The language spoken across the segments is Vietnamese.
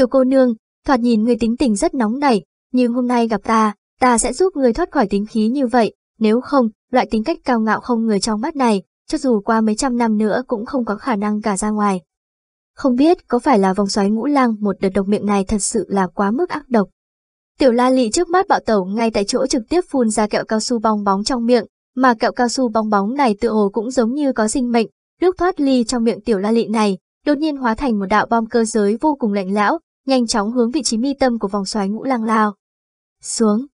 Tiểu cô nương, thoạt nhìn người tính tình rất nóng nảy, nhưng hôm nay gặp ta, ta sẽ giúp người thoát khỏi tính khí như vậy, nếu không, loại tính cách cao ngạo không người trong mắt này, cho dù qua mấy trăm năm nữa cũng không có khả năng cả ra ngoài. Không biết có phải là vòng xoáy ngũ lang một đợt độc miệng này thật sự là quá mức ác độc. Tiểu la lị trước mắt bạo tẩu ngay tại chỗ trực tiếp phun ra kẹo cao su bong bóng trong miệng, mà kẹo cao su bong bóng này tựa hồ cũng giống như có sinh mệnh, nước thoát ly trong miệng tiểu la lị này, đột nhiên hóa thành một đạo bom cơ giới vô cùng lạnh lẽo nhanh chóng hướng vị trí mi tâm của vòng xoáy ngũ lang lao. Xuống.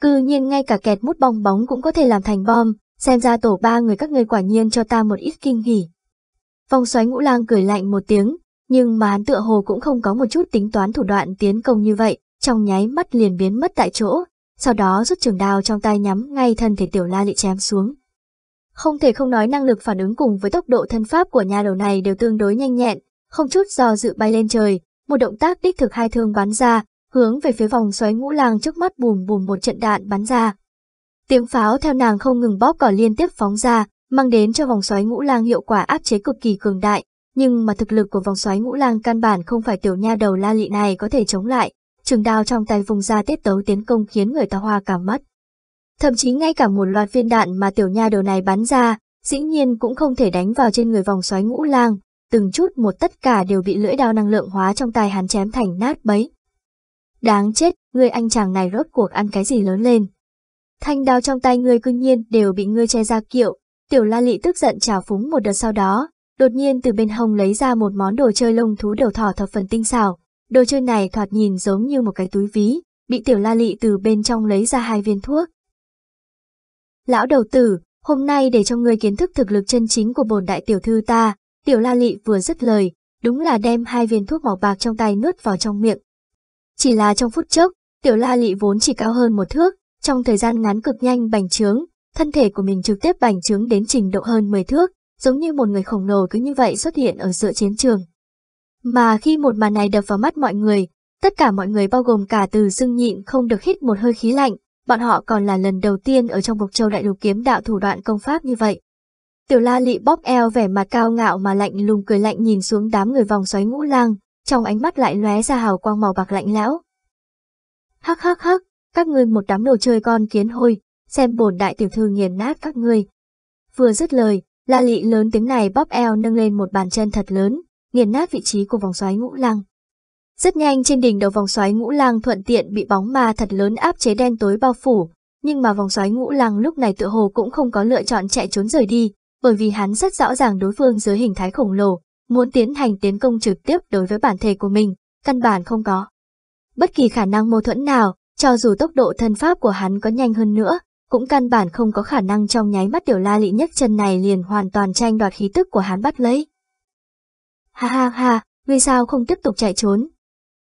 Cư nhiên ngay cả kẹt mút bong bóng cũng có thể làm thành bom, xem ra tổ ba người các người quả nhiên cho ta một ít kinh hỉ. Vòng xoáy ngũ lang cười lạnh một tiếng, nhưng mà hắn tựa hồ cũng không có một chút tính toán thủ đoạn tiến công như vậy, trong nháy mắt liền biến mất tại chỗ, sau đó rút trường đao trong tay nhắm ngay thân thể tiểu la lị chém xuống. Không thể không nói năng lực phản ứng cùng với tốc độ thân pháp của nhà đầu này đều tương đối nhanh nhẹn, không chút do dự bay lên trời, một động tác đích thực hai thương bắn ra, hướng về phía vòng xoáy ngũ lang trước mắt bùm bùm một trận đạn bắn ra. Tiếng pháo theo nàng không ngừng bóp cỏ liên tiếp phóng ra, mang đến cho vòng xoáy ngũ lang hiệu quả áp chế cực kỳ cường đại, nhưng mà thực lực của vòng xoáy ngũ lang căn bản không phải tiểu nha đầu la lị này có thể chống lại, trường đao trong tay vùng ra tiết tấu tiến công khiến người ta hoa cả mắt. Thậm chí ngay cả một loạt viên đạn mà tiểu nha đầu này bắn ra, dĩ nhiên cũng không thể đánh vào trên người vòng xoáy ngũ lang, từng chút một tất cả đều bị lưỡi đao năng lượng hóa trong tay hắn chém thành nát bấy. Đáng chết, người anh chàng này rốt cuộc ăn cái gì lớn lên. Thanh đao trong tay người cương nhiên đều bị ngươi che ra kiệu, tiểu la lị tức giận trào phúng một đợt sau đó, đột nhiên từ bên hông lấy ra một món đồ chơi lông thú đầu thỏ thập phần tinh xảo. Đồ chơi này thoạt nhìn giống như một cái túi ví, bị tiểu la lị từ bên trong lấy ra hai viên thuốc. Lão đầu tử, hôm nay để cho ngươi kiến thức thực lực chân chính của bồn đại tiểu thư ta, Tiểu la lị vừa dứt lời, đúng là đem hai viên thuốc màu bạc trong tay nuốt vào trong miệng. Chỉ là trong phút chốc, tiểu la lị vốn chỉ cao hơn một thước, trong thời gian ngắn cực nhanh bành trướng, thân thể của mình trực tiếp bành trướng đến trình độ hơn 10 thước, giống như một người khổng lồ cứ như vậy xuất hiện ở giữa chiến trường. Mà khi một màn này đập vào mắt mọi người, tất cả mọi người bao gồm cả từ dưng nhịn không được hít một hơi khí lạnh, bọn họ còn là lần đầu tiên ở trong bục châu đại lục kiếm đạo thủ đoạn công pháp như vậy. Tiểu la lị bóp eo vẻ mặt cao ngạo mà lạnh lùng cười lạnh nhìn xuống đám người vòng xoáy ngũ lang, trong ánh mắt lại lóe ra hào quang màu bạc lạnh lẽo. Hắc hắc hắc, các ngươi một đám đồ chơi con kiến hôi, xem bổn đại tiểu thư nghiền nát các ngươi. Vừa dứt lời, la lị lớn tiếng này bóp eo nâng lên một bàn chân thật lớn, nghiền nát vị trí của vòng xoáy ngũ lang. Rất nhanh trên đỉnh đầu vòng xoáy ngũ lang thuận tiện bị bóng ma thật lớn áp chế đen tối bao phủ, nhưng mà vòng xoáy ngũ lang lúc này tựa hồ cũng không có lựa chọn chạy trốn rời đi, bởi vì hắn rất rõ ràng đối phương dưới hình thái khổng lồ, muốn tiến hành tiến công trực tiếp đối với bản thể của mình, căn bản không có. Bất kỳ khả năng mâu thuẫn nào, cho dù tốc độ thân pháp của hắn có nhanh hơn nữa, cũng căn bản không có khả năng trong nháy mắt tiểu la lị nhất chân này liền hoàn toàn tranh đoạt khí tức của hắn bắt lấy. Ha ha ha, ngươi sao không tiếp tục chạy trốn?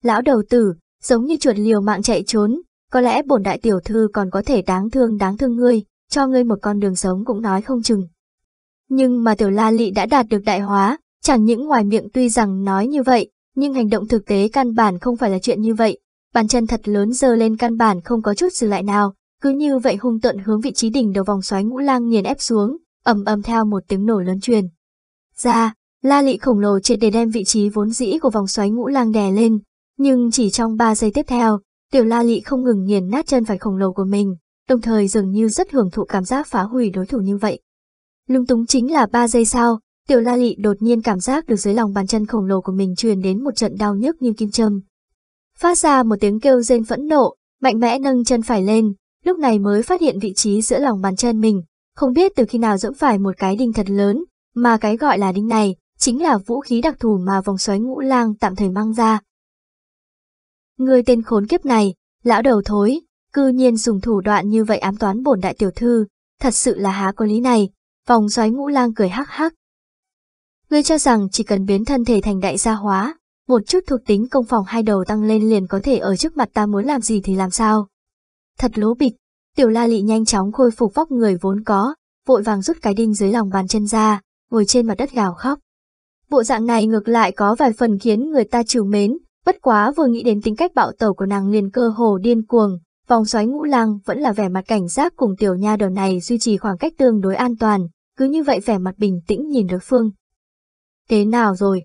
Lão đầu tử, giống như chuột liều mạng chạy trốn, có lẽ bổn đại tiểu thư còn có thể đáng thương đáng thương ngươi, cho ngươi một con đường sống cũng nói không chừng. Nhưng mà tiểu la lị đã đạt được đại hóa, chẳng những ngoài miệng tuy rằng nói như vậy, nhưng hành động thực tế căn bản không phải là chuyện như vậy. Bàn chân thật lớn giơ lên căn bản không có chút dừng lại nào, cứ như vậy hung tận hướng vị trí đỉnh đầu vòng xoáy ngũ lang nghiền ép xuống, ầm ầm theo một tiếng nổ lớn truyền. Ra, la lị khổng lồ triệt để đem vị trí vốn dĩ của vòng xoáy ngũ lang đè lên, nhưng chỉ trong 3 giây tiếp theo, tiểu la lị không ngừng nghiền nát chân phải khổng lồ của mình, đồng thời dường như rất hưởng thụ cảm giác phá hủy đối thủ như vậy. Lung túng chính là ba giây sau, tiểu la lị đột nhiên cảm giác được dưới lòng bàn chân khổng lồ của mình truyền đến một trận đau nhức như kim châm. Phát ra một tiếng kêu rên phẫn nộ, mạnh mẽ nâng chân phải lên, lúc này mới phát hiện vị trí giữa lòng bàn chân mình, không biết từ khi nào dẫm phải một cái đinh thật lớn, mà cái gọi là đinh này chính là vũ khí đặc thù mà vòng xoáy ngũ lang tạm thời mang ra. Người tên khốn kiếp này, lão đầu thối, cư nhiên dùng thủ đoạn như vậy ám toán bổn đại tiểu thư, thật sự là há có lý này, Vòng xoáy ngũ lang cười hắc hắc. Ngươi cho rằng chỉ cần biến thân thể thành đại gia hóa, một chút thuộc tính công phòng hai đầu tăng lên liền có thể ở trước mặt ta muốn làm gì thì làm sao. Thật lố bịch, tiểu la lị nhanh chóng khôi phục vóc người vốn có, vội vàng rút cái đinh dưới lòng bàn chân ra, ngồi trên mặt đất gào khóc. Bộ dạng này ngược lại có vài phần khiến người ta chiều mến, bất quá vừa nghĩ đến tính cách bạo tẩu của nàng liền cơ hồ điên cuồng, Vòng xoáy ngũ lang vẫn là vẻ mặt cảnh giác cùng tiểu nha đầu này duy trì khoảng cách tương đối an toàn, cứ như vậy vẻ mặt bình tĩnh nhìn đối phương. Thế nào rồi?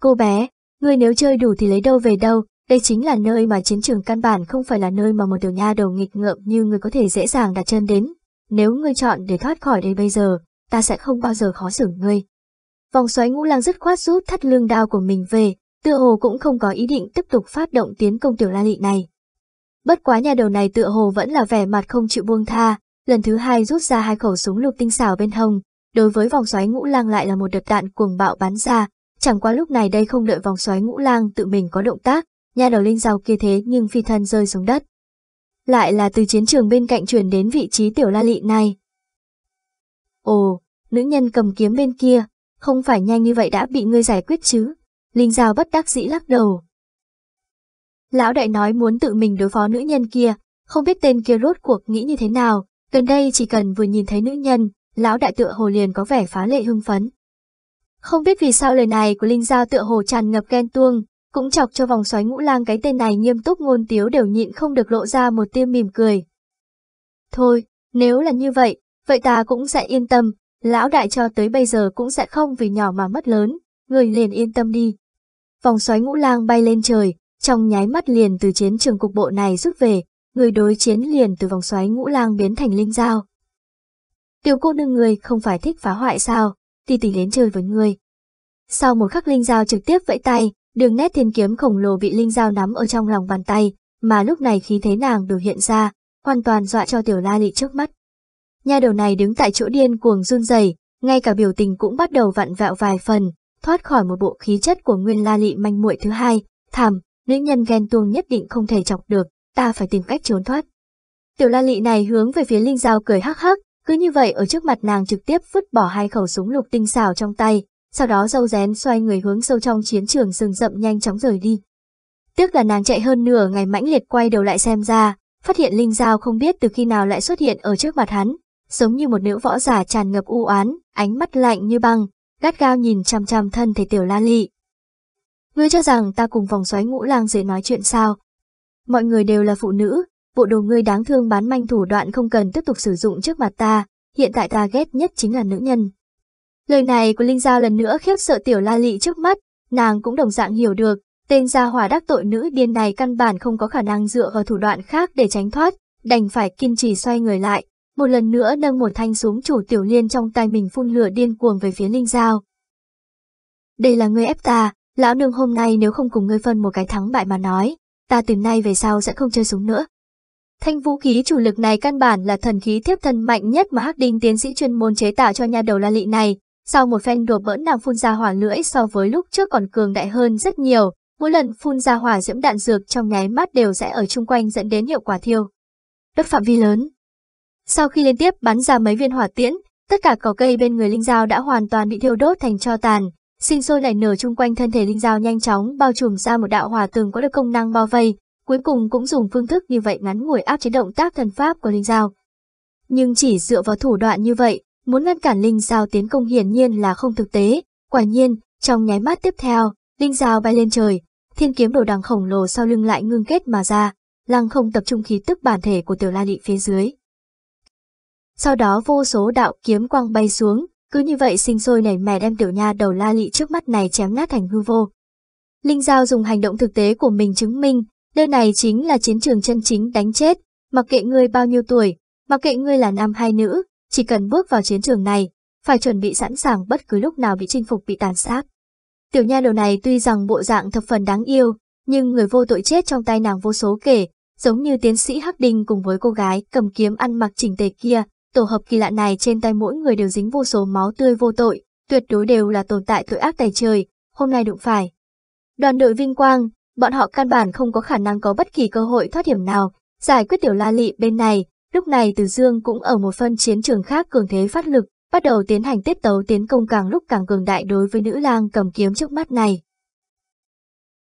Cô bé, ngươi nếu chơi đủ thì lấy đâu về đâu, đây chính là nơi mà chiến trường căn bản không phải là nơi mà một tiểu nha đầu nghịch ngợm như ngươi có thể dễ dàng đặt chân đến. Nếu ngươi chọn để thoát khỏi đây bây giờ, ta sẽ không bao giờ khó xử ngươi. Vòng xoáy ngũ lang dứt khoát rút thắt lưng đao của mình về, tựa hồ cũng không có ý định tiếp tục phát động tiến công tiểu la lị này. Bất quá nhà đầu này tựa hồ vẫn là vẻ mặt không chịu buông tha, lần thứ hai rút ra hai khẩu súng lục tinh xảo bên hông, đối với vòng xoáy ngũ lang lại là một đợt đạn cuồng bạo bắn ra, chẳng qua lúc này đây không đợi vòng xoáy ngũ lang tự mình có động tác, nhà đầu linh rau kia thế nhưng phi thân rơi xuống đất. Lại là từ chiến trường bên cạnh chuyển đến vị trí tiểu la lị này. Ồ, nữ nhân cầm kiếm bên kia, không phải nhanh như vậy đã bị ngươi giải quyết chứ. Linh Giao bất đắc dĩ lắc đầu, Lão đại nói muốn tự mình đối phó nữ nhân kia, không biết tên kia rốt cuộc nghĩ như thế nào, gần đây chỉ cần vừa nhìn thấy nữ nhân, lão đại tựa hồ liền có vẻ phá lệ hưng phấn. Không biết vì sao lời này của Linh Giao tựa hồ tràn ngập ghen tuông, cũng chọc cho vòng xoáy ngũ lang cái tên này nghiêm túc ngôn tiếu đều nhịn không được lộ ra một tia mỉm cười. Thôi, nếu là như vậy, vậy ta cũng sẽ yên tâm, lão đại cho tới bây giờ cũng sẽ không vì nhỏ mà mất lớn, người liền yên tâm đi. Vòng xoáy ngũ lang bay lên trời, trong nháy mắt liền từ chiến trường cục bộ này rút về, người đối chiến liền từ vòng xoáy ngũ lang biến thành linh dao. Tiểu cô nương người không phải thích phá hoại sao, thì tình đến chơi với người. Sau một khắc linh dao trực tiếp vẫy tay, đường nét thiên kiếm khổng lồ bị linh dao nắm ở trong lòng bàn tay, mà lúc này khí thế nàng đều hiện ra, hoàn toàn dọa cho tiểu la lị trước mắt. nhà đầu này đứng tại chỗ điên cuồng run rẩy, ngay cả biểu tình cũng bắt đầu vặn vẹo vài phần, thoát khỏi một bộ khí chất của nguyên la lị manh muội thứ hai, thảm, nữ nhân ghen tuông nhất định không thể chọc được, ta phải tìm cách trốn thoát. Tiểu la lị này hướng về phía Linh Giao cười hắc hắc, cứ như vậy ở trước mặt nàng trực tiếp vứt bỏ hai khẩu súng lục tinh xảo trong tay, sau đó dâu rén xoay người hướng sâu trong chiến trường rừng rậm nhanh chóng rời đi. Tiếc là nàng chạy hơn nửa ngày mãnh liệt quay đầu lại xem ra, phát hiện Linh Giao không biết từ khi nào lại xuất hiện ở trước mặt hắn, giống như một nữ võ giả tràn ngập u oán, ánh mắt lạnh như băng, gắt gao nhìn chằm chằm thân thể tiểu la lị, Ngươi cho rằng ta cùng vòng xoáy ngũ lang dễ nói chuyện sao? Mọi người đều là phụ nữ, bộ đồ ngươi đáng thương bán manh thủ đoạn không cần tiếp tục sử dụng trước mặt ta, hiện tại ta ghét nhất chính là nữ nhân. Lời này của Linh Giao lần nữa khiếp sợ tiểu la lị trước mắt, nàng cũng đồng dạng hiểu được, tên gia hòa đắc tội nữ điên này căn bản không có khả năng dựa vào thủ đoạn khác để tránh thoát, đành phải kiên trì xoay người lại, một lần nữa nâng một thanh súng chủ tiểu liên trong tay mình phun lửa điên cuồng về phía Linh Giao. Đây là người ép ta, Lão nương hôm nay nếu không cùng ngươi phân một cái thắng bại mà nói, ta từ nay về sau sẽ không chơi súng nữa. Thanh vũ khí chủ lực này căn bản là thần khí thiếp thân mạnh nhất mà Hắc Đinh tiến sĩ chuyên môn chế tạo cho nhà đầu La Lị này. Sau một phen đùa bỡn nàng phun ra hỏa lưỡi so với lúc trước còn cường đại hơn rất nhiều, mỗi lần phun ra hỏa diễm đạn dược trong nháy mắt đều sẽ ở chung quanh dẫn đến hiệu quả thiêu. Đất phạm vi lớn. Sau khi liên tiếp bắn ra mấy viên hỏa tiễn, tất cả cỏ cây bên người Linh dao đã hoàn toàn bị thiêu đốt thành cho tàn, sinh sôi nảy nở chung quanh thân thể linh dao nhanh chóng bao trùm ra một đạo hòa tường có được công năng bao vây, cuối cùng cũng dùng phương thức như vậy ngắn ngủi áp chế động tác thần pháp của linh dao. Nhưng chỉ dựa vào thủ đoạn như vậy, muốn ngăn cản linh dao tiến công hiển nhiên là không thực tế, quả nhiên, trong nháy mắt tiếp theo, linh dao bay lên trời, thiên kiếm đồ đằng khổng lồ sau lưng lại ngưng kết mà ra, lăng không tập trung khí tức bản thể của tiểu la lị phía dưới. Sau đó vô số đạo kiếm quang bay xuống, cứ như vậy sinh sôi nảy mẻ đem tiểu nha đầu la lị trước mắt này chém nát thành hư vô. Linh Giao dùng hành động thực tế của mình chứng minh, nơi này chính là chiến trường chân chính đánh chết, mặc kệ ngươi bao nhiêu tuổi, mặc kệ ngươi là nam hay nữ, chỉ cần bước vào chiến trường này, phải chuẩn bị sẵn sàng bất cứ lúc nào bị chinh phục bị tàn sát. Tiểu nha đầu này tuy rằng bộ dạng thập phần đáng yêu, nhưng người vô tội chết trong tay nàng vô số kể, giống như tiến sĩ Hắc Đinh cùng với cô gái cầm kiếm ăn mặc chỉnh tề kia, Tổ hợp kỳ lạ này trên tay mỗi người đều dính vô số máu tươi vô tội, tuyệt đối đều là tồn tại tội ác tài trời, hôm nay đụng phải. Đoàn đội vinh quang, bọn họ căn bản không có khả năng có bất kỳ cơ hội thoát hiểm nào, giải quyết tiểu la lị bên này, lúc này Từ Dương cũng ở một phân chiến trường khác cường thế phát lực, bắt đầu tiến hành tiết tấu tiến công càng lúc càng cường đại đối với nữ lang cầm kiếm trước mắt này.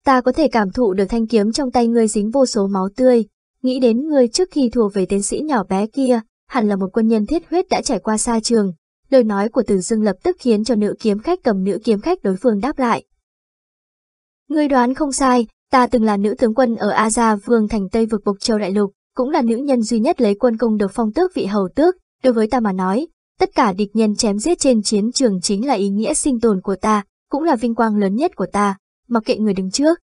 Ta có thể cảm thụ được thanh kiếm trong tay ngươi dính vô số máu tươi, nghĩ đến ngươi trước khi thuộc về tiến sĩ nhỏ bé kia, hẳn là một quân nhân thiết huyết đã trải qua xa trường. Lời nói của Từ Dương lập tức khiến cho nữ kiếm khách cầm nữ kiếm khách đối phương đáp lại. Ngươi đoán không sai, ta từng là nữ tướng quân ở A Gia Vương thành Tây vực Bộc Châu Đại Lục, cũng là nữ nhân duy nhất lấy quân công được phong tước vị hầu tước, đối với ta mà nói, tất cả địch nhân chém giết trên chiến trường chính là ý nghĩa sinh tồn của ta, cũng là vinh quang lớn nhất của ta, mặc kệ người đứng trước.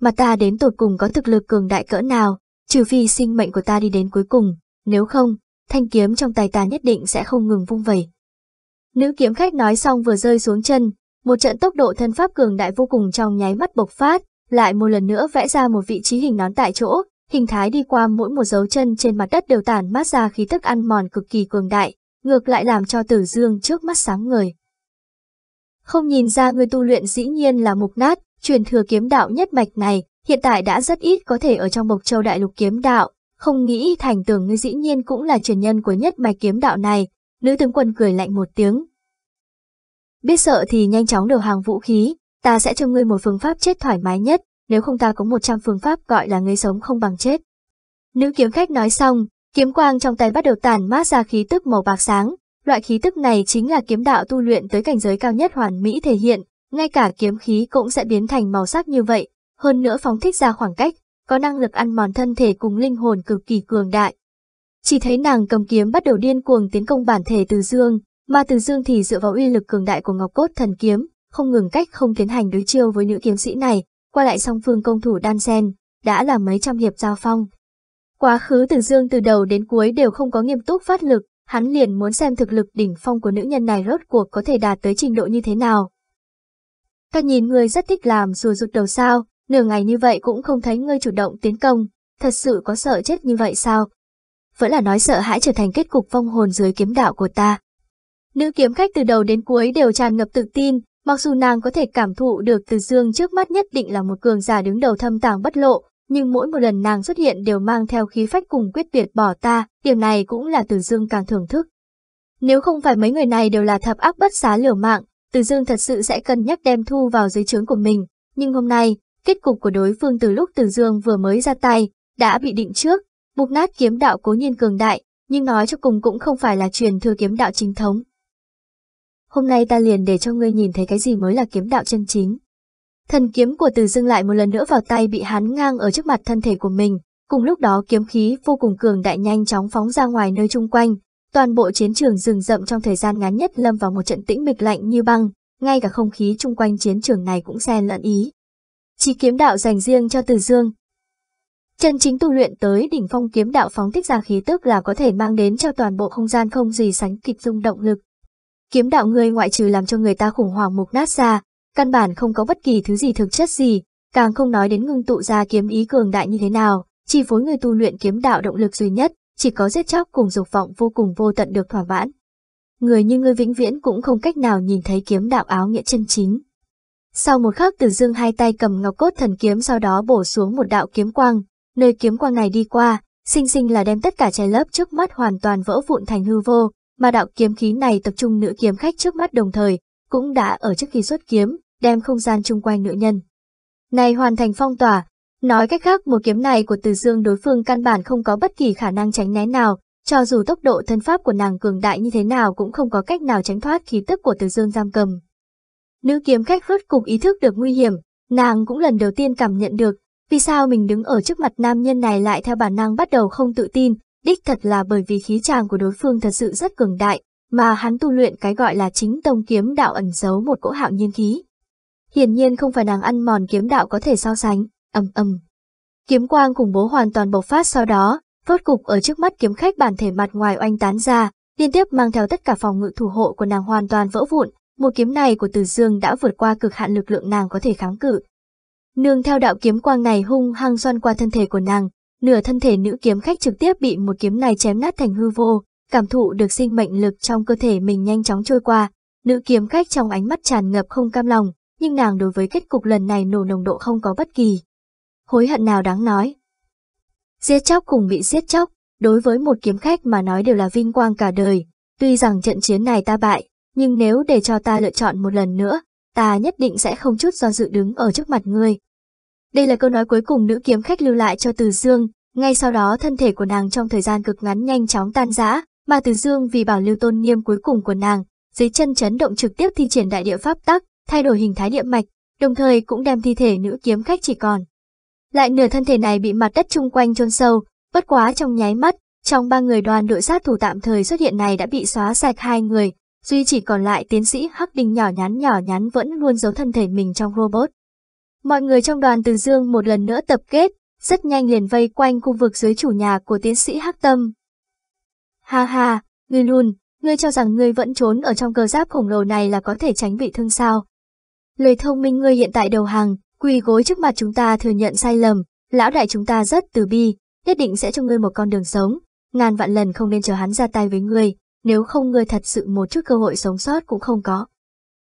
Mà ta đến tột cùng có thực lực cường đại cỡ nào, trừ phi sinh mệnh của ta đi đến cuối cùng, nếu không, thanh kiếm trong tay ta nhất định sẽ không ngừng vung vẩy. Nữ kiếm khách nói xong vừa rơi xuống chân, một trận tốc độ thân pháp cường đại vô cùng trong nháy mắt bộc phát, lại một lần nữa vẽ ra một vị trí hình nón tại chỗ, hình thái đi qua mỗi một dấu chân trên mặt đất đều tản mát ra khí tức ăn mòn cực kỳ cường đại, ngược lại làm cho tử dương trước mắt sáng ngời. Không nhìn ra người tu luyện dĩ nhiên là mục nát, truyền thừa kiếm đạo nhất mạch này, hiện tại đã rất ít có thể ở trong bộc châu đại lục kiếm đạo, không nghĩ thành tưởng ngươi dĩ nhiên cũng là truyền nhân của nhất mạch kiếm đạo này, nữ tướng quân cười lạnh một tiếng. Biết sợ thì nhanh chóng đầu hàng vũ khí, ta sẽ cho ngươi một phương pháp chết thoải mái nhất, nếu không ta có một trăm phương pháp gọi là ngươi sống không bằng chết. Nữ kiếm khách nói xong, kiếm quang trong tay bắt đầu tản mát ra khí tức màu bạc sáng, loại khí tức này chính là kiếm đạo tu luyện tới cảnh giới cao nhất hoàn mỹ thể hiện, ngay cả kiếm khí cũng sẽ biến thành màu sắc như vậy, hơn nữa phóng thích ra khoảng cách, có năng lực ăn mòn thân thể cùng linh hồn cực kỳ cường đại. Chỉ thấy nàng cầm kiếm bắt đầu điên cuồng tiến công bản thể Từ Dương, mà Từ Dương thì dựa vào uy lực cường đại của Ngọc Cốt Thần Kiếm, không ngừng cách không tiến hành đối chiêu với nữ kiếm sĩ này, qua lại song phương công thủ đan xen, đã là mấy trăm hiệp giao phong. Quá khứ Từ Dương từ đầu đến cuối đều không có nghiêm túc phát lực, hắn liền muốn xem thực lực đỉnh phong của nữ nhân này rốt cuộc có thể đạt tới trình độ như thế nào. Ta nhìn người rất thích làm rùa rụt đầu sao, Nửa ngày như vậy cũng không thấy ngươi chủ động tiến công, thật sự có sợ chết như vậy sao? Vẫn là nói sợ hãi trở thành kết cục vong hồn dưới kiếm đạo của ta. Nữ kiếm khách từ đầu đến cuối đều tràn ngập tự tin, mặc dù nàng có thể cảm thụ được từ dương trước mắt nhất định là một cường giả đứng đầu thâm tàng bất lộ, nhưng mỗi một lần nàng xuất hiện đều mang theo khí phách cùng quyết tuyệt bỏ ta, điểm này cũng là từ dương càng thưởng thức. Nếu không phải mấy người này đều là thập ác bất xá lửa mạng, từ dương thật sự sẽ cân nhắc đem thu vào dưới trướng của mình, nhưng hôm nay, Kết cục của đối phương từ lúc Từ Dương vừa mới ra tay, đã bị định trước, mục nát kiếm đạo cố nhiên cường đại, nhưng nói cho cùng cũng không phải là truyền thừa kiếm đạo chính thống. Hôm nay ta liền để cho ngươi nhìn thấy cái gì mới là kiếm đạo chân chính. Thần kiếm của Từ Dương lại một lần nữa vào tay bị hắn ngang ở trước mặt thân thể của mình, cùng lúc đó kiếm khí vô cùng cường đại nhanh chóng phóng ra ngoài nơi chung quanh, toàn bộ chiến trường rừng rậm trong thời gian ngắn nhất lâm vào một trận tĩnh mịch lạnh như băng, ngay cả không khí chung quanh chiến trường này cũng xen lẫn ý chi kiếm đạo dành riêng cho Từ Dương. Chân chính tu luyện tới đỉnh phong kiếm đạo phóng thích ra khí tức là có thể mang đến cho toàn bộ không gian không gì sánh kịp dung động lực. Kiếm đạo người ngoại trừ làm cho người ta khủng hoảng mục nát ra, căn bản không có bất kỳ thứ gì thực chất gì, càng không nói đến ngưng tụ ra kiếm ý cường đại như thế nào, chi phối người tu luyện kiếm đạo động lực duy nhất, chỉ có giết chóc cùng dục vọng vô cùng vô tận được thỏa mãn. Người như người vĩnh viễn cũng không cách nào nhìn thấy kiếm đạo áo nghĩa chân chính. Sau một khắc Từ Dương hai tay cầm ngọc cốt thần kiếm sau đó bổ xuống một đạo kiếm quang, nơi kiếm quang này đi qua, sinh sinh là đem tất cả trái lớp trước mắt hoàn toàn vỡ vụn thành hư vô, mà đạo kiếm khí này tập trung nữ kiếm khách trước mắt đồng thời, cũng đã ở trước khi xuất kiếm, đem không gian chung quanh nữ nhân. Này hoàn thành phong tỏa, nói cách khác một kiếm này của Từ Dương đối phương căn bản không có bất kỳ khả năng tránh né nào, cho dù tốc độ thân pháp của nàng cường đại như thế nào cũng không có cách nào tránh thoát khí tức của Từ Dương giam cầm. Nữ kiếm khách rốt cục ý thức được nguy hiểm, nàng cũng lần đầu tiên cảm nhận được, vì sao mình đứng ở trước mặt nam nhân này lại theo bản năng bắt đầu không tự tin, đích thật là bởi vì khí tràng của đối phương thật sự rất cường đại, mà hắn tu luyện cái gọi là chính tông kiếm đạo ẩn giấu một cỗ hạo nhiên khí. Hiển nhiên không phải nàng ăn mòn kiếm đạo có thể so sánh, ầm ầm. Kiếm quang cùng bố hoàn toàn bộc phát sau đó, rốt cục ở trước mắt kiếm khách bản thể mặt ngoài oanh tán ra, liên tiếp mang theo tất cả phòng ngự thủ hộ của nàng hoàn toàn vỡ vụn, một kiếm này của Từ Dương đã vượt qua cực hạn lực lượng nàng có thể kháng cự. Nương theo đạo kiếm quang này hung hăng xoan qua thân thể của nàng, nửa thân thể nữ kiếm khách trực tiếp bị một kiếm này chém nát thành hư vô, cảm thụ được sinh mệnh lực trong cơ thể mình nhanh chóng trôi qua, nữ kiếm khách trong ánh mắt tràn ngập không cam lòng, nhưng nàng đối với kết cục lần này nổ nồng độ không có bất kỳ hối hận nào đáng nói. Giết chóc cùng bị giết chóc, đối với một kiếm khách mà nói đều là vinh quang cả đời, tuy rằng trận chiến này ta bại, nhưng nếu để cho ta lựa chọn một lần nữa, ta nhất định sẽ không chút do dự đứng ở trước mặt ngươi. Đây là câu nói cuối cùng nữ kiếm khách lưu lại cho Từ Dương, ngay sau đó thân thể của nàng trong thời gian cực ngắn nhanh chóng tan rã, mà Từ Dương vì bảo lưu tôn nghiêm cuối cùng của nàng, dưới chân chấn động trực tiếp thi triển đại địa pháp tắc, thay đổi hình thái địa mạch, đồng thời cũng đem thi thể nữ kiếm khách chỉ còn. Lại nửa thân thể này bị mặt đất chung quanh chôn sâu, bất quá trong nháy mắt, trong ba người đoàn đội sát thủ tạm thời xuất hiện này đã bị xóa sạch hai người, duy chỉ còn lại tiến sĩ Hắc Đình nhỏ nhắn nhỏ nhắn vẫn luôn giấu thân thể mình trong robot. Mọi người trong đoàn Từ Dương một lần nữa tập kết, rất nhanh liền vây quanh khu vực dưới chủ nhà của tiến sĩ Hắc Tâm. Ha ha, ngươi luôn ngươi cho rằng ngươi vẫn trốn ở trong cơ giáp khổng lồ này là có thể tránh bị thương sao. Lời thông minh ngươi hiện tại đầu hàng, quỳ gối trước mặt chúng ta thừa nhận sai lầm, lão đại chúng ta rất từ bi, nhất định sẽ cho ngươi một con đường sống, ngàn vạn lần không nên chờ hắn ra tay với ngươi, nếu không người thật sự một chút cơ hội sống sót cũng không có.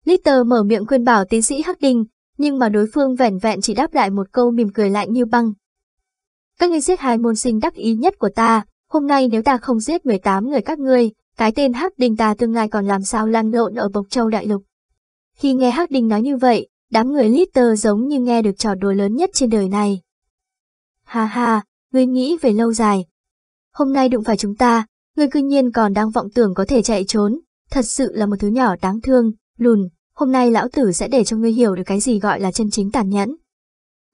Litter mở miệng khuyên bảo tiến sĩ Hắc Đình, nhưng mà đối phương vẻn vẹn chỉ đáp lại một câu mỉm cười lạnh như băng. Các ngươi giết hai môn sinh đắc ý nhất của ta, hôm nay nếu ta không giết 18 người các ngươi, cái tên Hắc Đình ta tương lai còn làm sao lan lộn ở Bộc Châu Đại Lục. Khi nghe Hắc Đình nói như vậy, đám người Litter giống như nghe được trò đùa lớn nhất trên đời này. Ha ha, ngươi nghĩ về lâu dài. Hôm nay đụng phải chúng ta, Ngươi cư nhiên còn đang vọng tưởng có thể chạy trốn, thật sự là một thứ nhỏ đáng thương, lùn, hôm nay lão tử sẽ để cho ngươi hiểu được cái gì gọi là chân chính tàn nhẫn.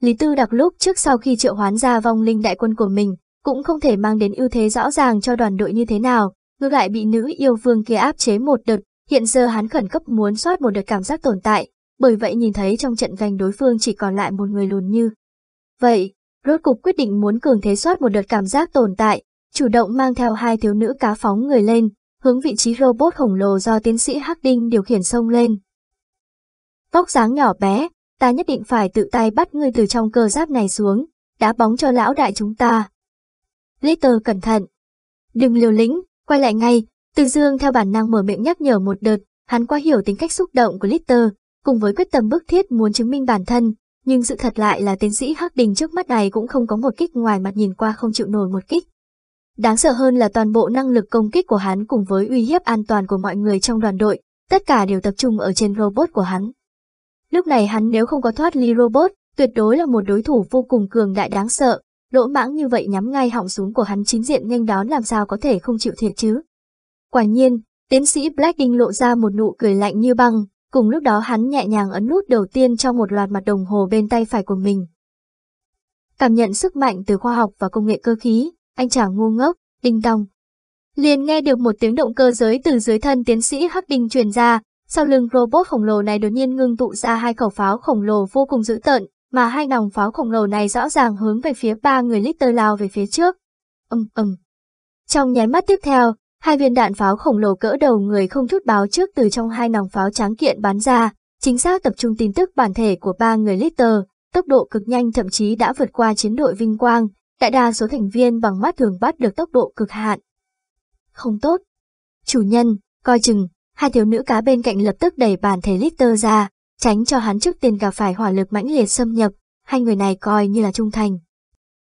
Lý Tư đặc lúc trước sau khi triệu hoán ra vong linh đại quân của mình, cũng không thể mang đến ưu thế rõ ràng cho đoàn đội như thế nào, ngược lại bị nữ yêu vương kia áp chế một đợt, hiện giờ hắn khẩn cấp muốn soát một đợt cảm giác tồn tại, bởi vậy nhìn thấy trong trận gành đối phương chỉ còn lại một người lùn như. Vậy, rốt cục quyết định muốn cường thế soát một đợt cảm giác tồn tại, chủ động mang theo hai thiếu nữ cá phóng người lên, hướng vị trí robot khổng lồ do tiến sĩ Hắc Đinh điều khiển sông lên. Vóc dáng nhỏ bé, ta nhất định phải tự tay bắt ngươi từ trong cơ giáp này xuống, đá bóng cho lão đại chúng ta. Later cẩn thận. Đừng liều lĩnh, quay lại ngay, từ dương theo bản năng mở miệng nhắc nhở một đợt, hắn qua hiểu tính cách xúc động của Litter, cùng với quyết tâm bức thiết muốn chứng minh bản thân, nhưng sự thật lại là tiến sĩ Hắc Đình trước mắt này cũng không có một kích ngoài mặt nhìn qua không chịu nổi một kích. Đáng sợ hơn là toàn bộ năng lực công kích của hắn cùng với uy hiếp an toàn của mọi người trong đoàn đội, tất cả đều tập trung ở trên robot của hắn. Lúc này hắn nếu không có thoát ly robot, tuyệt đối là một đối thủ vô cùng cường đại đáng sợ, lỗ mãng như vậy nhắm ngay họng súng của hắn chính diện nhanh đón làm sao có thể không chịu thiệt chứ. Quả nhiên, tiến sĩ Blackding lộ ra một nụ cười lạnh như băng, cùng lúc đó hắn nhẹ nhàng ấn nút đầu tiên trong một loạt mặt đồng hồ bên tay phải của mình. Cảm nhận sức mạnh từ khoa học và công nghệ cơ khí, anh chả ngu ngốc, đinh đong. Liền nghe được một tiếng động cơ giới từ dưới thân tiến sĩ Hắc Đình truyền ra, sau lưng robot khổng lồ này đột nhiên ngưng tụ ra hai khẩu pháo khổng lồ vô cùng dữ tợn, mà hai nòng pháo khổng lồ này rõ ràng hướng về phía ba người Litter lao về phía trước. Ầm um, ầm. Trong nháy mắt tiếp theo, hai viên đạn pháo khổng lồ cỡ đầu người không chút báo trước từ trong hai nòng pháo tráng kiện bắn ra, chính xác tập trung tin tức bản thể của ba người Litter, tốc độ cực nhanh thậm chí đã vượt qua chiến đội Vinh Quang, Đại đa số thành viên bằng mắt thường bắt được tốc độ cực hạn. Không tốt. Chủ nhân, coi chừng, hai thiếu nữ cá bên cạnh lập tức đẩy bàn thể Lister ra, tránh cho hắn trước tiên gặp phải hỏa lực mãnh liệt xâm nhập, hai người này coi như là trung thành.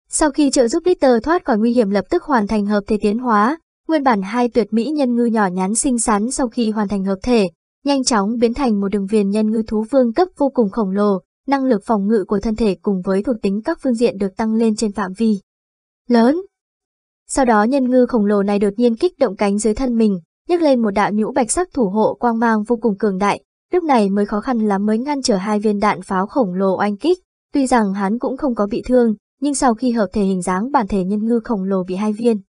Sau khi trợ giúp Lister thoát khỏi nguy hiểm lập tức hoàn thành hợp thể tiến hóa, nguyên bản hai tuyệt mỹ nhân ngư nhỏ nhắn xinh xắn sau khi hoàn thành hợp thể, nhanh chóng biến thành một đường viền nhân ngư thú vương cấp vô cùng khổng lồ, năng lực phòng ngự của thân thể cùng với thuộc tính các phương diện được tăng lên trên phạm vi lớn. Sau đó nhân ngư khổng lồ này đột nhiên kích động cánh dưới thân mình, nhấc lên một đạo nhũ bạch sắc thủ hộ quang mang vô cùng cường đại, lúc này mới khó khăn lắm mới ngăn trở hai viên đạn pháo khổng lồ oanh kích, tuy rằng hắn cũng không có bị thương, nhưng sau khi hợp thể hình dáng bản thể nhân ngư khổng lồ bị hai viên.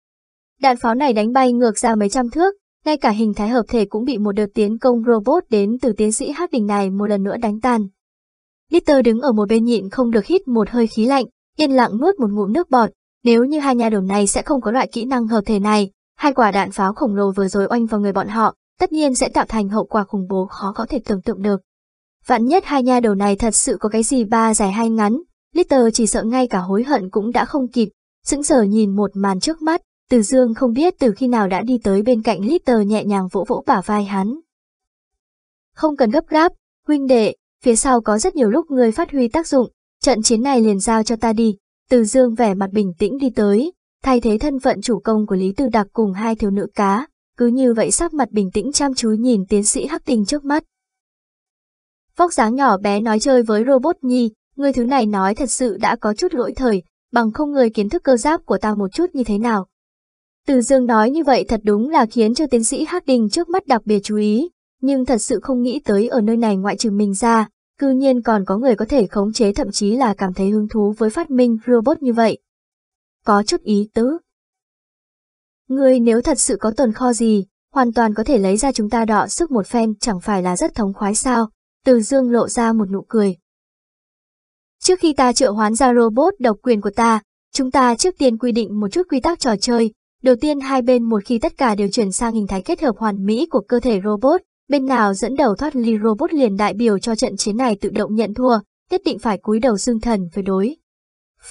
Đạn pháo này đánh bay ngược ra mấy trăm thước, ngay cả hình thái hợp thể cũng bị một đợt tiến công robot đến từ tiến sĩ Hắc Đình này một lần nữa đánh tan, Litter đứng ở một bên nhịn không được hít một hơi khí lạnh, yên lặng nuốt một ngụm nước bọt. Nếu như hai nhà đầu này sẽ không có loại kỹ năng hợp thể này, hai quả đạn pháo khổng lồ vừa rồi oanh vào người bọn họ, tất nhiên sẽ tạo thành hậu quả khủng bố khó có thể tưởng tượng được. Vạn nhất hai nhà đầu này thật sự có cái gì ba dài hai ngắn, Litter chỉ sợ ngay cả hối hận cũng đã không kịp, sững sờ nhìn một màn trước mắt, Từ Dương không biết từ khi nào đã đi tới bên cạnh Litter nhẹ nhàng vỗ vỗ bả vai hắn. Không cần gấp gáp, huynh đệ, phía sau có rất nhiều lúc ngươi phát huy tác dụng, trận chiến này liền giao cho ta đi. Từ dương vẻ mặt bình tĩnh đi tới, thay thế thân phận chủ công của Lý Tư Đặc cùng hai thiếu nữ cá, cứ như vậy sắc mặt bình tĩnh chăm chú nhìn tiến sĩ Hắc Tình trước mắt. Vóc dáng nhỏ bé nói chơi với robot nhi, người thứ này nói thật sự đã có chút lỗi thời, bằng không người kiến thức cơ giáp của ta một chút như thế nào. Từ dương nói như vậy thật đúng là khiến cho tiến sĩ Hắc Đình trước mắt đặc biệt chú ý, nhưng thật sự không nghĩ tới ở nơi này ngoại trừ mình ra, cư nhiên còn có người có thể khống chế thậm chí là cảm thấy hứng thú với phát minh robot như vậy. Có chút ý tứ. người nếu thật sự có tồn kho gì, hoàn toàn có thể lấy ra chúng ta đọ sức một phen chẳng phải là rất thống khoái sao, từ dương lộ ra một nụ cười. Trước khi ta triệu hoán ra robot độc quyền của ta, chúng ta trước tiên quy định một chút quy tắc trò chơi. Đầu tiên hai bên một khi tất cả đều chuyển sang hình thái kết hợp hoàn mỹ của cơ thể robot, Bên nào dẫn đầu thoát ly robot liền đại biểu cho trận chiến này tự động nhận thua, nhất định phải cúi đầu xương thần với đối.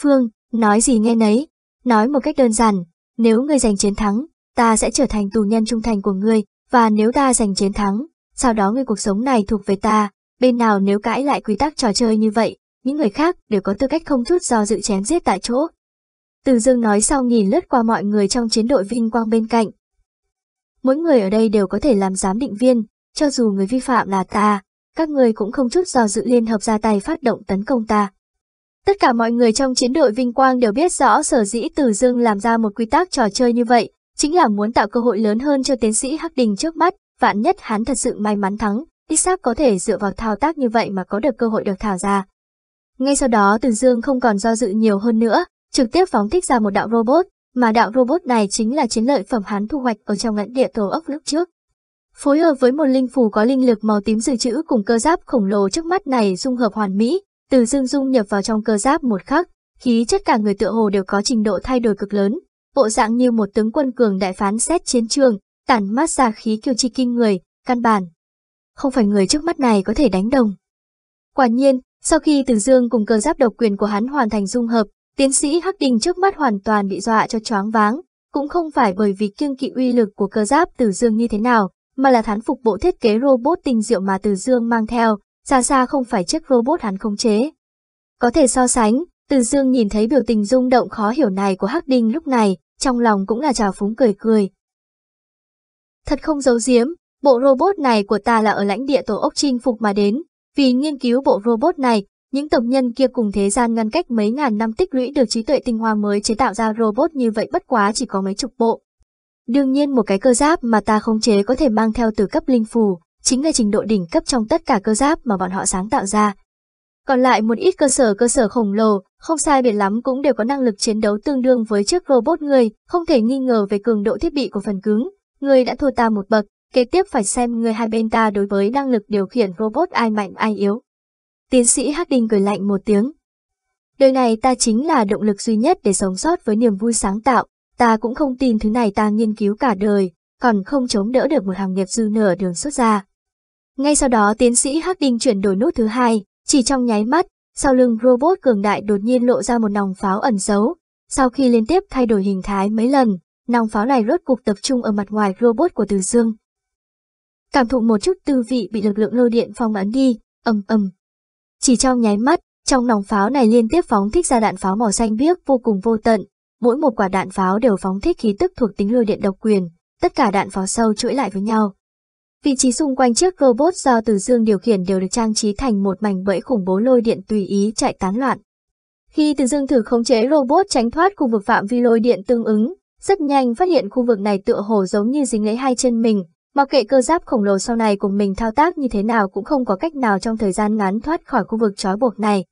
Phương, nói gì nghe nấy, nói một cách đơn giản, nếu ngươi giành chiến thắng, ta sẽ trở thành tù nhân trung thành của ngươi, và nếu ta giành chiến thắng, sau đó ngươi cuộc sống này thuộc về ta, bên nào nếu cãi lại quy tắc trò chơi như vậy, những người khác đều có tư cách không chút do dự chém giết tại chỗ. Từ dương nói sau nhìn lướt qua mọi người trong chiến đội vinh quang bên cạnh. Mỗi người ở đây đều có thể làm giám định viên, cho dù người vi phạm là ta, các người cũng không chút do dự liên hợp ra tay phát động tấn công ta. Tất cả mọi người trong chiến đội Vinh Quang đều biết rõ sở dĩ Từ Dương làm ra một quy tắc trò chơi như vậy, chính là muốn tạo cơ hội lớn hơn cho tiến sĩ Hắc Đình trước mắt, vạn nhất hắn thật sự may mắn thắng, ít xác có thể dựa vào thao tác như vậy mà có được cơ hội được thảo ra. Ngay sau đó Từ Dương không còn do dự nhiều hơn nữa, trực tiếp phóng thích ra một đạo robot, mà đạo robot này chính là chiến lợi phẩm hắn thu hoạch ở trong ngẫn địa tổ ốc lúc trước. Phối hợp với một linh phù có linh lực màu tím dự trữ cùng cơ giáp khổng lồ trước mắt này dung hợp hoàn mỹ, từ dương dung nhập vào trong cơ giáp một khắc, khí chất cả người tựa hồ đều có trình độ thay đổi cực lớn, bộ dạng như một tướng quân cường đại phán xét chiến trường, tản mát ra khí kiêu chi kinh người, căn bản. Không phải người trước mắt này có thể đánh đồng. Quả nhiên, sau khi Từ Dương cùng cơ giáp độc quyền của hắn hoàn thành dung hợp, tiến sĩ Hắc Đình trước mắt hoàn toàn bị dọa cho choáng váng, cũng không phải bởi vì kiêng kỵ uy lực của cơ giáp Từ Dương như thế nào, mà là thán phục bộ thiết kế robot tinh diệu mà Từ Dương mang theo, xa xa không phải chiếc robot hắn khống chế. Có thể so sánh, Từ Dương nhìn thấy biểu tình rung động khó hiểu này của Hắc Đinh lúc này, trong lòng cũng là trào phúng cười cười. Thật không giấu giếm, bộ robot này của ta là ở lãnh địa tổ ốc chinh phục mà đến, vì nghiên cứu bộ robot này, những tộc nhân kia cùng thế gian ngăn cách mấy ngàn năm tích lũy được trí tuệ tinh hoa mới chế tạo ra robot như vậy bất quá chỉ có mấy chục bộ. Đương nhiên một cái cơ giáp mà ta khống chế có thể mang theo từ cấp linh phù, chính là trình độ đỉnh cấp trong tất cả cơ giáp mà bọn họ sáng tạo ra. Còn lại một ít cơ sở cơ sở khổng lồ, không sai biệt lắm cũng đều có năng lực chiến đấu tương đương với chiếc robot người, không thể nghi ngờ về cường độ thiết bị của phần cứng. Người đã thua ta một bậc, kế tiếp phải xem người hai bên ta đối với năng lực điều khiển robot ai mạnh ai yếu. Tiến sĩ Hắc Đinh cười lạnh một tiếng. Đời này ta chính là động lực duy nhất để sống sót với niềm vui sáng tạo, ta cũng không tin thứ này ta nghiên cứu cả đời, còn không chống đỡ được một hàng nghiệp dư nở đường xuất ra. Ngay sau đó tiến sĩ Hắc Đinh chuyển đổi nút thứ hai, chỉ trong nháy mắt, sau lưng robot cường đại đột nhiên lộ ra một nòng pháo ẩn giấu. Sau khi liên tiếp thay đổi hình thái mấy lần, nòng pháo này rốt cục tập trung ở mặt ngoài robot của Từ Dương. Cảm thụ một chút tư vị bị lực lượng lôi điện phong ấn đi, ầm ầm. Chỉ trong nháy mắt, trong nòng pháo này liên tiếp phóng thích ra đạn pháo màu xanh biếc vô cùng vô tận, mỗi một quả đạn pháo đều phóng thích khí tức thuộc tính lôi điện độc quyền, tất cả đạn pháo sâu chuỗi lại với nhau. Vị trí xung quanh chiếc robot do Từ Dương điều khiển đều được trang trí thành một mảnh bẫy khủng bố lôi điện tùy ý chạy tán loạn. Khi Từ Dương thử khống chế robot tránh thoát khu vực phạm vi lôi điện tương ứng, rất nhanh phát hiện khu vực này tựa hồ giống như dính lấy hai chân mình, mặc kệ cơ giáp khổng lồ sau này của mình thao tác như thế nào cũng không có cách nào trong thời gian ngắn thoát khỏi khu vực trói buộc này.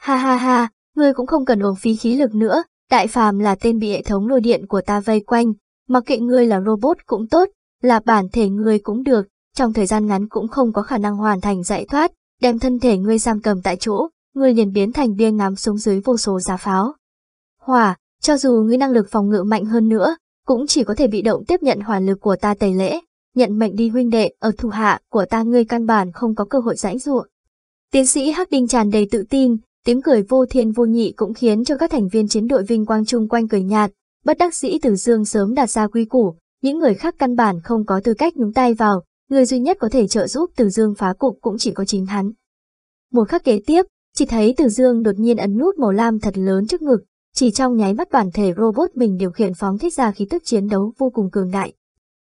Ha ha ha, Ngươi cũng không cần uống phí khí lực nữa, đại phàm là tên bị hệ thống lôi điện của ta vây quanh, mặc kệ ngươi là robot cũng tốt, là bản thể ngươi cũng được, trong thời gian ngắn cũng không có khả năng hoàn thành giải thoát, đem thân thể ngươi giam cầm tại chỗ, ngươi liền biến thành bia ngắm xuống dưới vô số giá pháo. Hỏa, cho dù ngươi năng lực phòng ngự mạnh hơn nữa, cũng chỉ có thể bị động tiếp nhận hỏa lực của ta tẩy lễ, nhận mệnh đi huynh đệ ở thủ hạ của ta ngươi căn bản không có cơ hội rãnh ruộng. Tiến sĩ Hắc Đinh tràn đầy tự tin, Tiếng cười vô thiên vô nhị cũng khiến cho các thành viên chiến đội vinh quang chung quanh cười nhạt, bất đắc sĩ Từ Dương sớm đặt ra quy củ, những người khác căn bản không có tư cách nhúng tay vào, người duy nhất có thể trợ giúp Từ Dương phá cục cũng chỉ có chính hắn. Một khắc kế tiếp, chỉ thấy Từ Dương đột nhiên ấn nút màu lam thật lớn trước ngực, chỉ trong nháy mắt bản thể robot mình điều khiển phóng thích ra khí tức chiến đấu vô cùng cường đại.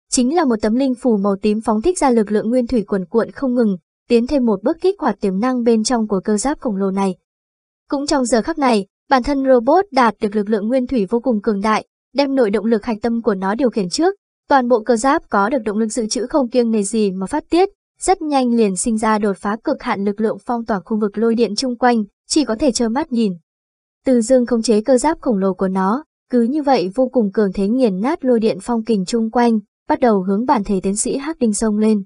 Chính là một tấm linh phù màu tím phóng thích ra lực lượng nguyên thủy cuồn cuộn không ngừng, tiến thêm một bước kích hoạt tiềm năng bên trong của cơ giáp khổng lồ này, cũng trong giờ khắc này, bản thân robot đạt được lực lượng nguyên thủy vô cùng cường đại, đem nội động lực hạch tâm của nó điều khiển trước. Toàn bộ cơ giáp có được động lực dự trữ không kiêng nề gì mà phát tiết, rất nhanh liền sinh ra đột phá cực hạn lực lượng phong tỏa khu vực lôi điện chung quanh, chỉ có thể trơ mắt nhìn. Từ dương khống chế cơ giáp khổng lồ của nó, cứ như vậy vô cùng cường thế nghiền nát lôi điện phong kình chung quanh, bắt đầu hướng bản thể tiến sĩ Hắc Đinh sông lên.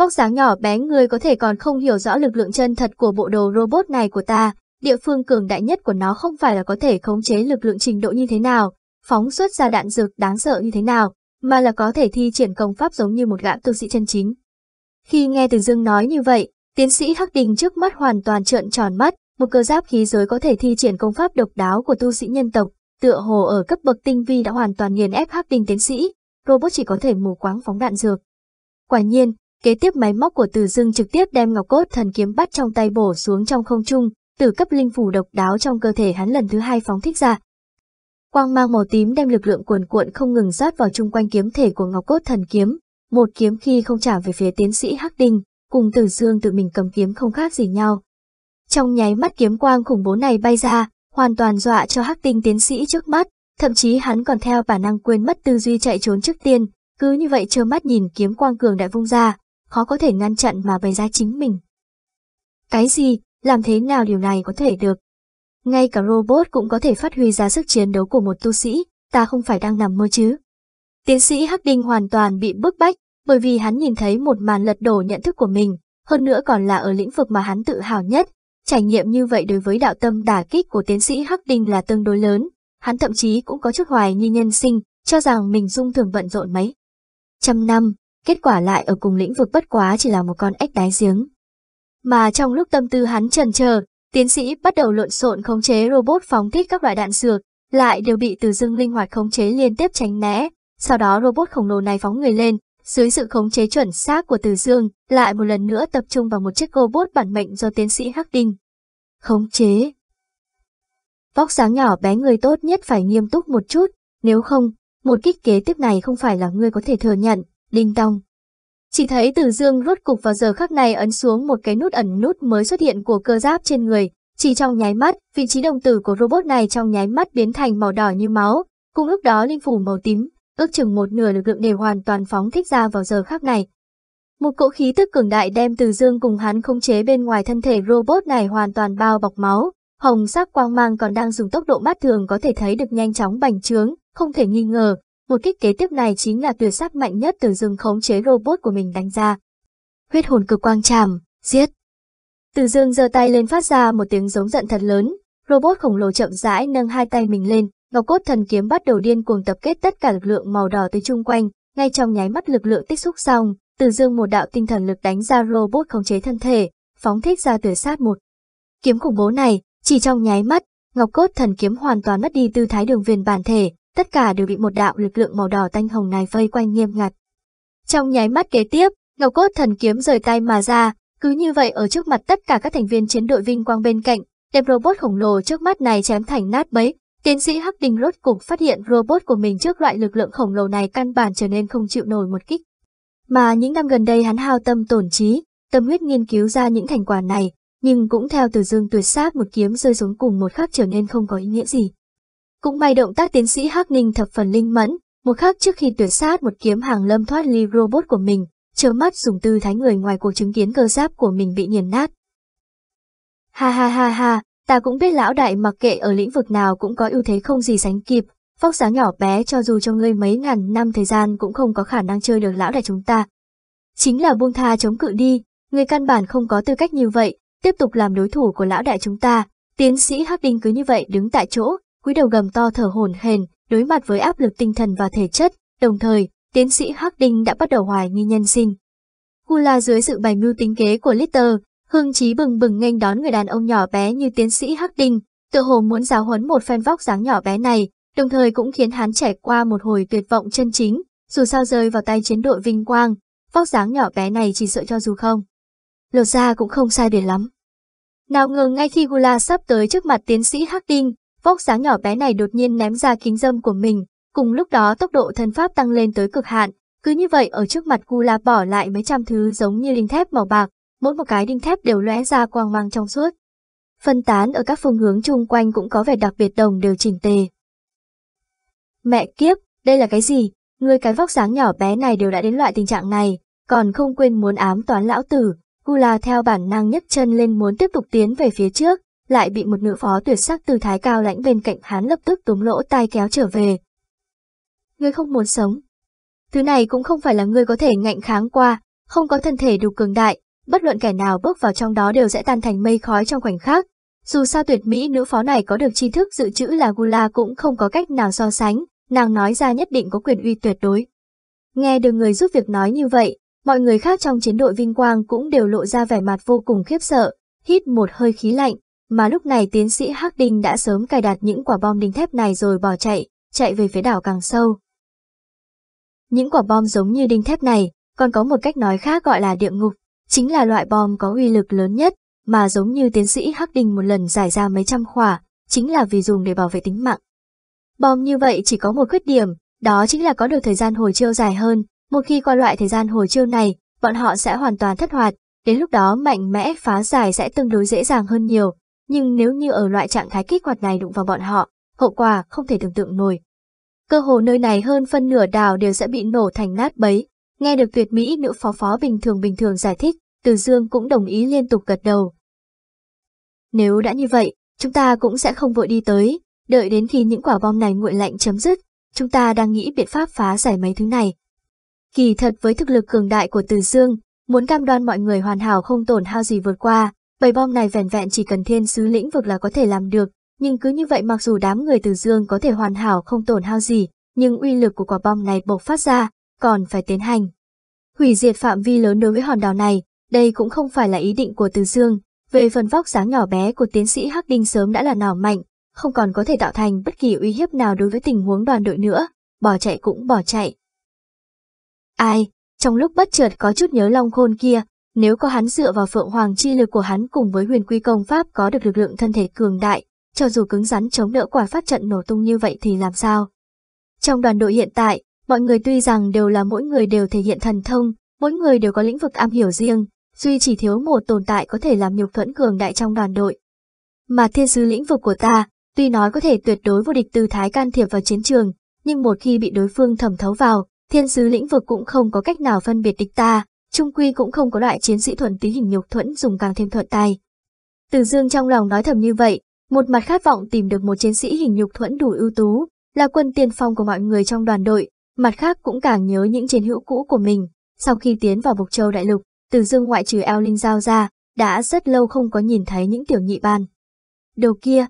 Vóc dáng nhỏ bé người có thể còn không hiểu rõ lực lượng chân thật của bộ đồ robot này của ta. Địa phương cường đại nhất của nó không phải là có thể khống chế lực lượng trình độ như thế nào, phóng xuất ra đạn dược đáng sợ như thế nào, mà là có thể thi triển công pháp giống như một gã tu sĩ chân chính. Khi nghe Từ Dương nói như vậy, tiến sĩ Hắc Đình trước mắt hoàn toàn trợn tròn mắt, một cơ giáp khí giới có thể thi triển công pháp độc đáo của tu sĩ nhân tộc, tựa hồ ở cấp bậc tinh vi đã hoàn toàn nghiền ép Hắc Đình tiến sĩ, robot chỉ có thể mù quáng phóng đạn dược. Quả nhiên, Kế tiếp máy móc của Từ Dương trực tiếp đem ngọc cốt thần kiếm bắt trong tay bổ xuống trong không trung, tử cấp linh phủ độc đáo trong cơ thể hắn lần thứ hai phóng thích ra. Quang mang màu tím đem lực lượng cuồn cuộn không ngừng rót vào chung quanh kiếm thể của ngọc cốt thần kiếm, một kiếm khi không trả về phía tiến sĩ Hắc Đình, cùng Từ Dương tự mình cầm kiếm không khác gì nhau. Trong nháy mắt kiếm quang khủng bố này bay ra, hoàn toàn dọa cho Hắc Tinh tiến sĩ trước mắt, thậm chí hắn còn theo bản năng quên mất tư duy chạy trốn trước tiên, cứ như vậy trơ mắt nhìn kiếm quang cường đại vung ra, khó có thể ngăn chặn mà bày ra chính mình. Cái gì, làm thế nào điều này có thể được? Ngay cả robot cũng có thể phát huy ra sức chiến đấu của một tu sĩ, ta không phải đang nằm mơ chứ. Tiến sĩ Hắc Đinh hoàn toàn bị bức bách, bởi vì hắn nhìn thấy một màn lật đổ nhận thức của mình, hơn nữa còn là ở lĩnh vực mà hắn tự hào nhất. Trải nghiệm như vậy đối với đạo tâm đả kích của tiến sĩ Hắc Đinh là tương đối lớn, hắn thậm chí cũng có chút hoài nghi nhân sinh, cho rằng mình dung thường bận rộn mấy. Trăm năm, kết quả lại ở cùng lĩnh vực bất quá chỉ là một con ếch đáy giếng. Mà trong lúc tâm tư hắn trần chờ, tiến sĩ bắt đầu lộn xộn khống chế robot phóng thích các loại đạn dược, lại đều bị từ dưng linh hoạt khống chế liên tiếp tránh né. Sau đó robot khổng lồ này phóng người lên, dưới sự khống chế chuẩn xác của Từ Dương, lại một lần nữa tập trung vào một chiếc robot bản mệnh do tiến sĩ Hắc Đinh. Khống chế Vóc sáng nhỏ bé người tốt nhất phải nghiêm túc một chút, nếu không, một kích kế tiếp này không phải là người có thể thừa nhận. Đinh tong. Chỉ thấy Từ Dương rốt cục vào giờ khắc này ấn xuống một cái nút ẩn nút mới xuất hiện của cơ giáp trên người, chỉ trong nháy mắt, vị trí đồng tử của robot này trong nháy mắt biến thành màu đỏ như máu, cùng lúc đó linh phủ màu tím, ước chừng một nửa lực lượng đều hoàn toàn phóng thích ra vào giờ khắc này. Một cỗ khí tức cường đại đem Từ Dương cùng hắn khống chế bên ngoài thân thể robot này hoàn toàn bao bọc máu, hồng sắc quang mang còn đang dùng tốc độ mắt thường có thể thấy được nhanh chóng bành trướng, không thể nghi ngờ, một kích kế tiếp này chính là tuyệt sắc mạnh nhất từ dương khống chế robot của mình đánh ra. Huyết hồn cực quang chàm, giết. Từ dương giơ tay lên phát ra một tiếng giống giận thật lớn, robot khổng lồ chậm rãi nâng hai tay mình lên, ngọc cốt thần kiếm bắt đầu điên cuồng tập kết tất cả lực lượng màu đỏ tới chung quanh, ngay trong nháy mắt lực lượng tích xúc xong, từ dương một đạo tinh thần lực đánh ra robot khống chế thân thể, phóng thích ra tuyệt sát một. Kiếm khủng bố này, chỉ trong nháy mắt, ngọc cốt thần kiếm hoàn toàn mất đi tư thái đường viền bản thể, tất cả đều bị một đạo lực lượng màu đỏ tanh hồng này vây quanh nghiêm ngặt. Trong nháy mắt kế tiếp, Ngọc Cốt thần kiếm rời tay mà ra, cứ như vậy ở trước mặt tất cả các thành viên chiến đội vinh quang bên cạnh, đem robot khổng lồ trước mắt này chém thành nát bấy. Tiến sĩ Hắc Đình rốt cục phát hiện robot của mình trước loại lực lượng khổng lồ này căn bản trở nên không chịu nổi một kích. Mà những năm gần đây hắn hao tâm tổn trí, tâm huyết nghiên cứu ra những thành quả này, nhưng cũng theo từ dương tuyệt sát một kiếm rơi xuống cùng một khắc trở nên không có ý nghĩa gì. Cũng may động tác tiến sĩ Hắc Ninh thập phần linh mẫn, một khắc trước khi tuyệt sát một kiếm hàng lâm thoát ly robot của mình, chớ mắt dùng tư thái người ngoài cuộc chứng kiến cơ giáp của mình bị nghiền nát. Ha ha ha ha, ta cũng biết lão đại mặc kệ ở lĩnh vực nào cũng có ưu thế không gì sánh kịp, vóc dáng nhỏ bé cho dù cho ngươi mấy ngàn năm thời gian cũng không có khả năng chơi được lão đại chúng ta. Chính là buông tha chống cự đi, người căn bản không có tư cách như vậy, tiếp tục làm đối thủ của lão đại chúng ta, tiến sĩ Hắc Đinh cứ như vậy đứng tại chỗ, cúi đầu gầm to thở hổn hển, đối mặt với áp lực tinh thần và thể chất, đồng thời, tiến sĩ Hắc Đinh đã bắt đầu hoài nghi nhân sinh. Gula dưới sự bày mưu tính kế của Litter, hưng trí bừng bừng nghênh đón người đàn ông nhỏ bé như tiến sĩ Hắc Đinh, tự hồ muốn giáo huấn một phen vóc dáng nhỏ bé này, đồng thời cũng khiến hắn trải qua một hồi tuyệt vọng chân chính, dù sao rơi vào tay chiến đội vinh quang, vóc dáng nhỏ bé này chỉ sợ cho dù không. Lột ra cũng không sai biệt lắm. Nào ngờ ngay khi Gula sắp tới trước mặt tiến sĩ Hắc Đinh, Vóc sáng nhỏ bé này đột nhiên ném ra kính dâm của mình, cùng lúc đó tốc độ thân pháp tăng lên tới cực hạn, cứ như vậy ở trước mặt Gula bỏ lại mấy trăm thứ giống như linh thép màu bạc, mỗi một cái đinh thép đều lóe ra quang mang trong suốt. Phân tán ở các phương hướng chung quanh cũng có vẻ đặc biệt đồng đều chỉnh tề. Mẹ kiếp, đây là cái gì? Người cái vóc dáng nhỏ bé này đều đã đến loại tình trạng này, còn không quên muốn ám toán lão tử. Gula theo bản năng nhấc chân lên muốn tiếp tục tiến về phía trước, lại bị một nữ phó tuyệt sắc từ thái cao lãnh bên cạnh hắn lập tức túm lỗ tai kéo trở về. Ngươi không muốn sống. Thứ này cũng không phải là ngươi có thể ngạnh kháng qua, không có thân thể đủ cường đại, bất luận kẻ nào bước vào trong đó đều sẽ tan thành mây khói trong khoảnh khắc. Dù sao tuyệt mỹ nữ phó này có được tri thức dự trữ là Gula cũng không có cách nào so sánh, nàng nói ra nhất định có quyền uy tuyệt đối. Nghe được người giúp việc nói như vậy, mọi người khác trong chiến đội vinh quang cũng đều lộ ra vẻ mặt vô cùng khiếp sợ, hít một hơi khí lạnh, mà lúc này tiến sĩ Hắc Đinh đã sớm cài đặt những quả bom đinh thép này rồi bỏ chạy, chạy về phía đảo càng sâu. Những quả bom giống như đinh thép này, còn có một cách nói khác gọi là địa ngục, chính là loại bom có uy lực lớn nhất, mà giống như tiến sĩ Hắc Đinh một lần giải ra mấy trăm quả, chính là vì dùng để bảo vệ tính mạng. Bom như vậy chỉ có một khuyết điểm, đó chính là có được thời gian hồi chiêu dài hơn, một khi qua loại thời gian hồi chiêu này, bọn họ sẽ hoàn toàn thất hoạt, đến lúc đó mạnh mẽ phá giải sẽ tương đối dễ dàng hơn nhiều, nhưng nếu như ở loại trạng thái kích hoạt này đụng vào bọn họ, hậu quả không thể tưởng tượng nổi. Cơ hồ nơi này hơn phân nửa đảo đều sẽ bị nổ thành nát bấy. Nghe được tuyệt mỹ nữ phó phó bình thường bình thường giải thích, Từ Dương cũng đồng ý liên tục gật đầu. Nếu đã như vậy, chúng ta cũng sẽ không vội đi tới, đợi đến khi những quả bom này nguội lạnh chấm dứt, chúng ta đang nghĩ biện pháp phá giải mấy thứ này. Kỳ thật với thực lực cường đại của Từ Dương, muốn cam đoan mọi người hoàn hảo không tổn hao gì vượt qua, Bầy bom này vẻn vẹn chỉ cần thiên sứ lĩnh vực là có thể làm được, nhưng cứ như vậy mặc dù đám người từ dương có thể hoàn hảo không tổn hao gì, nhưng uy lực của quả bom này bộc phát ra, còn phải tiến hành. Hủy diệt phạm vi lớn đối với hòn đảo này, đây cũng không phải là ý định của từ dương, về phần vóc dáng nhỏ bé của tiến sĩ Hắc Đinh sớm đã là nỏ mạnh, không còn có thể tạo thành bất kỳ uy hiếp nào đối với tình huống đoàn đội nữa, bỏ chạy cũng bỏ chạy. Ai, trong lúc bất chợt có chút nhớ long khôn kia, nếu có hắn dựa vào phượng hoàng chi lực của hắn cùng với huyền quy công pháp có được lực lượng thân thể cường đại, cho dù cứng rắn chống đỡ quả phát trận nổ tung như vậy thì làm sao? Trong đoàn đội hiện tại, mọi người tuy rằng đều là mỗi người đều thể hiện thần thông, mỗi người đều có lĩnh vực am hiểu riêng, duy chỉ thiếu một tồn tại có thể làm nhục thuẫn cường đại trong đoàn đội. Mà thiên sứ lĩnh vực của ta, tuy nói có thể tuyệt đối vô địch tư thái can thiệp vào chiến trường, nhưng một khi bị đối phương thẩm thấu vào, thiên sứ lĩnh vực cũng không có cách nào phân biệt địch ta, trung quy cũng không có loại chiến sĩ thuần tí hình nhục thuẫn dùng càng thêm thuận tài. Từ dương trong lòng nói thầm như vậy, một mặt khát vọng tìm được một chiến sĩ hình nhục thuẫn đủ ưu tú, là quân tiên phong của mọi người trong đoàn đội, mặt khác cũng càng nhớ những chiến hữu cũ của mình. Sau khi tiến vào Bục Châu Đại Lục, từ dương ngoại trừ eo linh giao ra, đã rất lâu không có nhìn thấy những tiểu nhị ban. Đầu kia,